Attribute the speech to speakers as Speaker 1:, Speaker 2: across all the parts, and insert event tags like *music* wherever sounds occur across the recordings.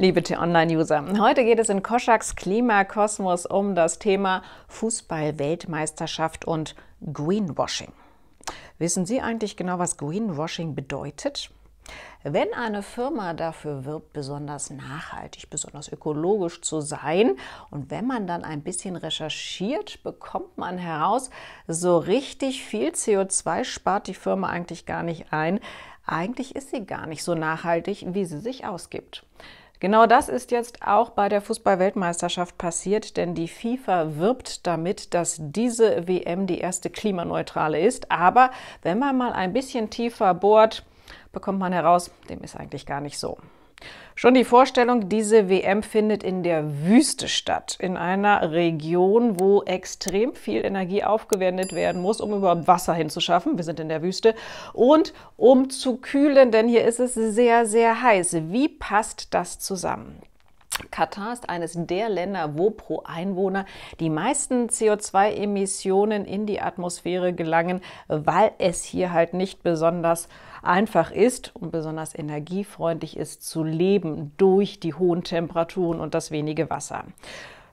Speaker 1: liebe T-Online-User. Heute geht es in Koschaks Klimakosmos um das Thema Fußball-Weltmeisterschaft und Greenwashing. Wissen Sie eigentlich genau, was Greenwashing bedeutet? Wenn eine Firma dafür wirbt, besonders nachhaltig, besonders ökologisch zu sein, und wenn man dann ein bisschen recherchiert, bekommt man heraus, so richtig viel CO2 spart die Firma eigentlich gar nicht ein. Eigentlich ist sie gar nicht so nachhaltig, wie sie sich ausgibt. Genau das ist jetzt auch bei der Fußballweltmeisterschaft passiert, denn die FIFA wirbt damit, dass diese WM die erste klimaneutrale ist. Aber wenn man mal ein bisschen tiefer bohrt, bekommt man heraus, dem ist eigentlich gar nicht so. Schon die Vorstellung, diese WM findet in der Wüste statt, in einer Region, wo extrem viel Energie aufgewendet werden muss, um überhaupt Wasser hinzuschaffen. Wir sind in der Wüste. Und um zu kühlen, denn hier ist es sehr, sehr heiß. Wie passt das zusammen? Katar ist eines der Länder, wo pro Einwohner die meisten CO2-Emissionen in die Atmosphäre gelangen, weil es hier halt nicht besonders einfach ist und besonders energiefreundlich ist zu leben durch die hohen Temperaturen und das wenige Wasser.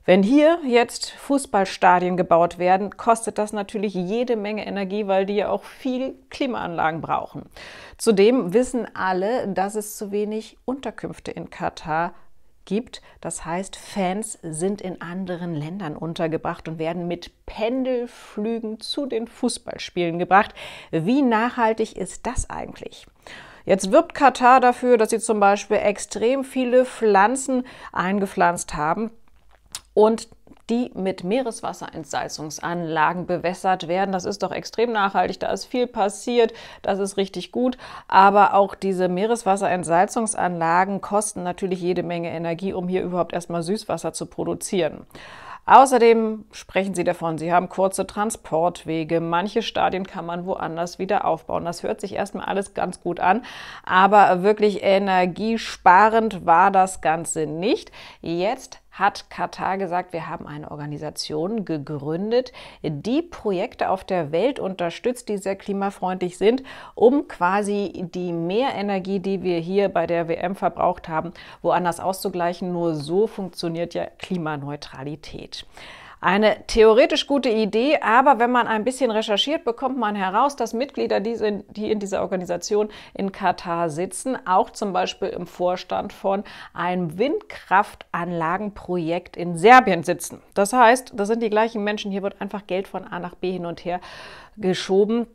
Speaker 1: Wenn hier jetzt Fußballstadien gebaut werden, kostet das natürlich jede Menge Energie, weil die ja auch viel Klimaanlagen brauchen. Zudem wissen alle, dass es zu wenig Unterkünfte in Katar gibt gibt. Das heißt, Fans sind in anderen Ländern untergebracht und werden mit Pendelflügen zu den Fußballspielen gebracht. Wie nachhaltig ist das eigentlich? Jetzt wirbt Katar dafür, dass sie zum Beispiel extrem viele Pflanzen eingepflanzt haben. Und die mit Meereswasserentsalzungsanlagen bewässert werden. Das ist doch extrem nachhaltig, da ist viel passiert, das ist richtig gut. Aber auch diese Meereswasserentsalzungsanlagen kosten natürlich jede Menge Energie, um hier überhaupt erstmal Süßwasser zu produzieren. Außerdem sprechen sie davon, sie haben kurze Transportwege, manche Stadien kann man woanders wieder aufbauen. Das hört sich erstmal alles ganz gut an, aber wirklich energiesparend war das Ganze nicht. Jetzt hat Katar gesagt, wir haben eine Organisation gegründet, die Projekte auf der Welt unterstützt, die sehr klimafreundlich sind, um quasi die Mehrenergie, die wir hier bei der WM verbraucht haben, woanders auszugleichen. Nur so funktioniert ja Klimaneutralität. Eine theoretisch gute Idee, aber wenn man ein bisschen recherchiert, bekommt man heraus, dass Mitglieder, die, in dieser Organisation in Katar sitzen, auch zum Beispiel im Vorstand von einem Windkraftanlagenprojekt in Serbien sitzen. Das heißt, das sind die gleichen Menschen, hier wird einfach Geld von A nach B hin und her geschoben.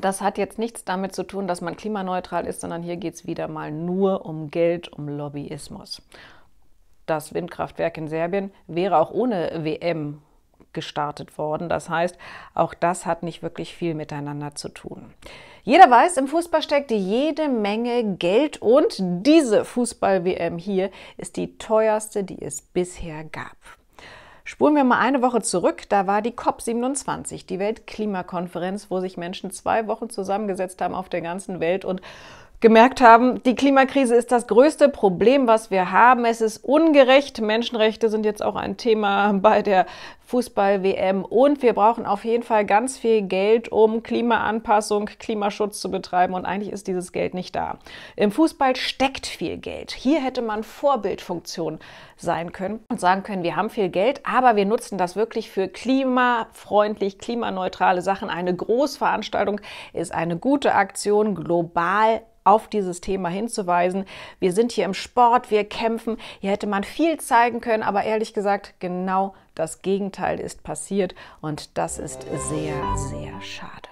Speaker 1: Das hat jetzt nichts damit zu tun, dass man klimaneutral ist, sondern hier geht es wieder mal nur um Geld, um Lobbyismus das Windkraftwerk in Serbien wäre auch ohne WM gestartet worden. Das heißt, auch das hat nicht wirklich viel miteinander zu tun. Jeder weiß, im Fußball steckt jede Menge Geld und diese Fußball-WM hier ist die teuerste, die es bisher gab. Spulen wir mal eine Woche zurück, da war die COP27, die Weltklimakonferenz, wo sich Menschen zwei Wochen zusammengesetzt haben auf der ganzen Welt und gemerkt haben, die Klimakrise ist das größte Problem, was wir haben. Es ist ungerecht. Menschenrechte sind jetzt auch ein Thema *laughs* bei der Fußball-WM. Und wir brauchen auf jeden Fall ganz viel Geld, um Klimaanpassung, Klimaschutz zu betreiben. Und eigentlich ist dieses Geld nicht da. Im Fußball steckt viel Geld. Hier hätte man Vorbildfunktion sein können und sagen können, wir haben viel Geld, aber wir nutzen das wirklich für klimafreundlich, klimaneutrale Sachen. Eine Großveranstaltung ist eine gute Aktion, global auf dieses Thema hinzuweisen. Wir sind hier im Sport, wir kämpfen. Hier hätte man viel zeigen können, aber ehrlich gesagt, genau das Gegenteil ist passiert und das ist sehr, sehr schade.